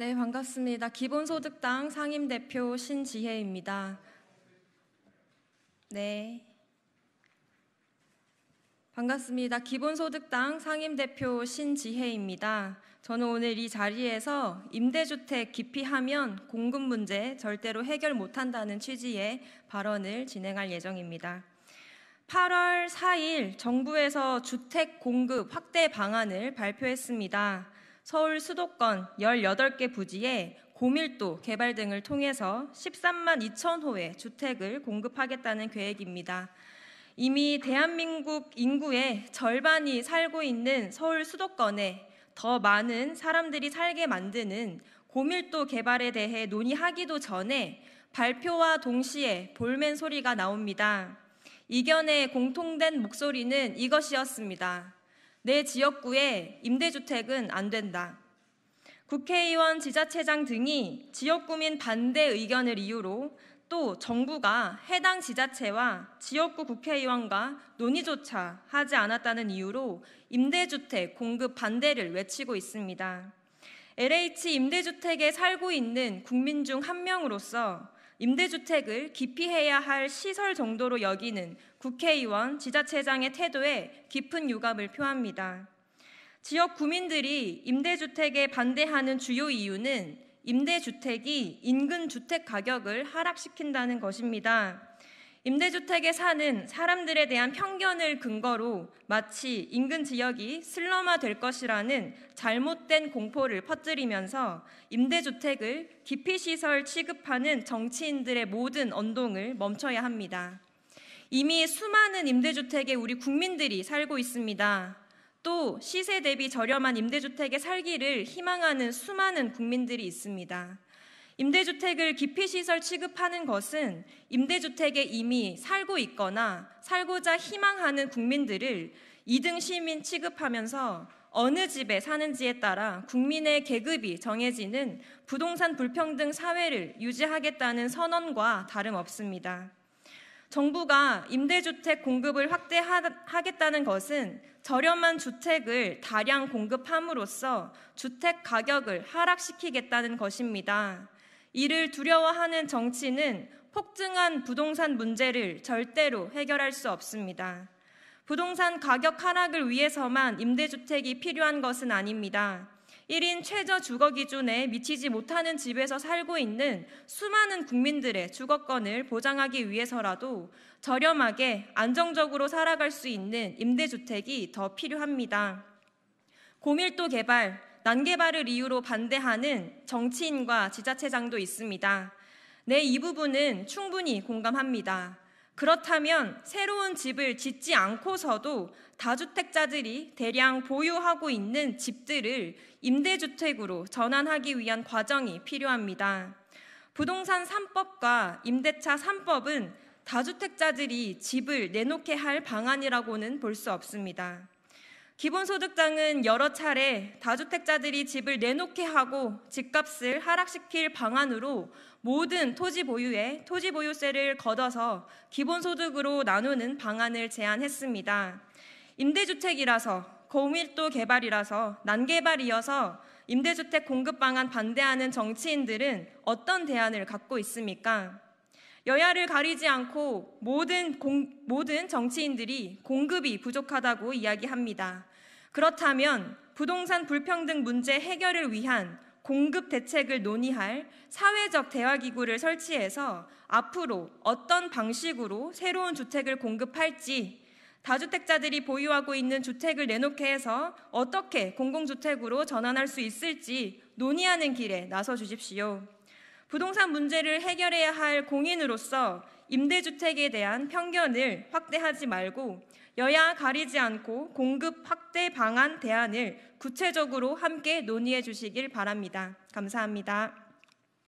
네, 반갑습니다. 기본소득당 상임대표 신지혜입니다. 네. 반갑습니다. 기본소득당 상임대표 신지혜입니다. 저는 오늘 이 자리에서 임대주택 기피하면 공급 문제 절대로 해결 못한다는 취지의 발언을 진행할 예정입니다. 8월 4일 정부에서 주택 공급 확대 방안을 발표했습니다. 서울 수도권 18개 부지에 고밀도 개발 등을 통해서 13만 2천 호의 주택을 공급하겠다는 계획입니다. 이미 대한민국 인구의 절반이 살고 있는 서울 수도권에 더 많은 사람들이 살게 만드는 고밀도 개발에 대해 논의하기도 전에 발표와 동시에 볼멘 소리가 나옵니다. 이견의 공통된 목소리는 이것이었습니다. 내 지역구에 임대주택은 안 된다. 국회의원, 지자체장 등이 지역구민 반대 의견을 이유로 또 정부가 해당 지자체와 지역구 국회의원과 논의조차 하지 않았다는 이유로 임대주택 공급 반대를 외치고 있습니다. LH 임대주택에 살고 있는 국민 중 한 명으로서 임대주택을 기피해야 할 시설 정도로 여기는 국회의원, 지자체장의 태도에 깊은 유감을 표합니다. 지역 구민들이 임대주택에 반대하는 주요 이유는 임대주택이 인근 주택 가격을 하락시킨다는 것입니다. 임대주택에 사는 사람들에 대한 편견을 근거로 마치 인근 지역이 슬럼화 될 것이라는 잘못된 공포를 퍼뜨리면서 임대주택을 기피시설 취급하는 정치인들의 모든 언동을 멈춰야 합니다. 이미 수많은 임대주택에 우리 국민들이 살고 있습니다. 또 시세 대비 저렴한 임대주택의 살기를 희망하는 수많은 국민들이 있습니다. 임대주택을 기피시설 취급하는 것은 임대주택에 이미 살고 있거나 살고자 희망하는 국민들을 이등 시민 취급하면서 어느 집에 사는지에 따라 국민의 계급이 정해지는 부동산 불평등 사회를 유지하겠다는 선언과 다름없습니다. 정부가 임대주택 공급을 확대하겠다는 것은 저렴한 주택을 다량 공급함으로써 주택 가격을 하락시키겠다는 것입니다. 이를 두려워하는 정치는 폭증한 부동산 문제를 절대로 해결할 수 없습니다. 부동산 가격 하락을 위해서만 임대주택이 필요한 것은 아닙니다. 1인 최저 주거 기준에 미치지 못하는 집에서 살고 있는 수많은 국민들의 주거권을 보장하기 위해서라도 저렴하게 안정적으로 살아갈 수 있는 임대주택이 더 필요합니다. 고밀도 개발, 난개발을 이유로 반대하는 정치인과 지자체장도 있습니다. 네, 이 부분은 충분히 공감합니다. 그렇다면 새로운 집을 짓지 않고서도 다주택자들이 대량 보유하고 있는 집들을 임대주택으로 전환하기 위한 과정이 필요합니다. 부동산 3법과 임대차 3법은 다주택자들이 집을 내놓게 할 방안이라고는 볼 수 없습니다. 기본소득당은 여러 차례 다주택자들이 집을 내놓게 하고 집값을 하락시킬 방안으로 모든 토지 보유에 토지 보유세를 걷어서 기본소득으로 나누는 방안을 제안했습니다. 임대주택이라서 고밀도 개발이라서 난개발이어서 임대주택 공급 방안 반대하는 정치인들은 어떤 대안을 갖고 있습니까? 여야를 가리지 않고 모든, 공, 모든 정치인들이 공급이 부족하다고 이야기합니다. 그렇다면 부동산 불평등 문제 해결을 위한 공급 대책을 논의할 사회적 대화 기구를 설치해서 앞으로 어떤 방식으로 새로운 주택을 공급할지 다주택자들이 보유하고 있는 주택을 내놓게 해서 어떻게 공공주택으로 전환할 수 있을지 논의하는 길에 나서 주십시오. 부동산 문제를 해결해야 할 공인으로서 임대주택에 대한 편견을 확대하지 말고 여야 가리지 않고 공급 확대 방안 대안을 구체적으로 함께 논의해 주시길 바랍니다. 감사합니다.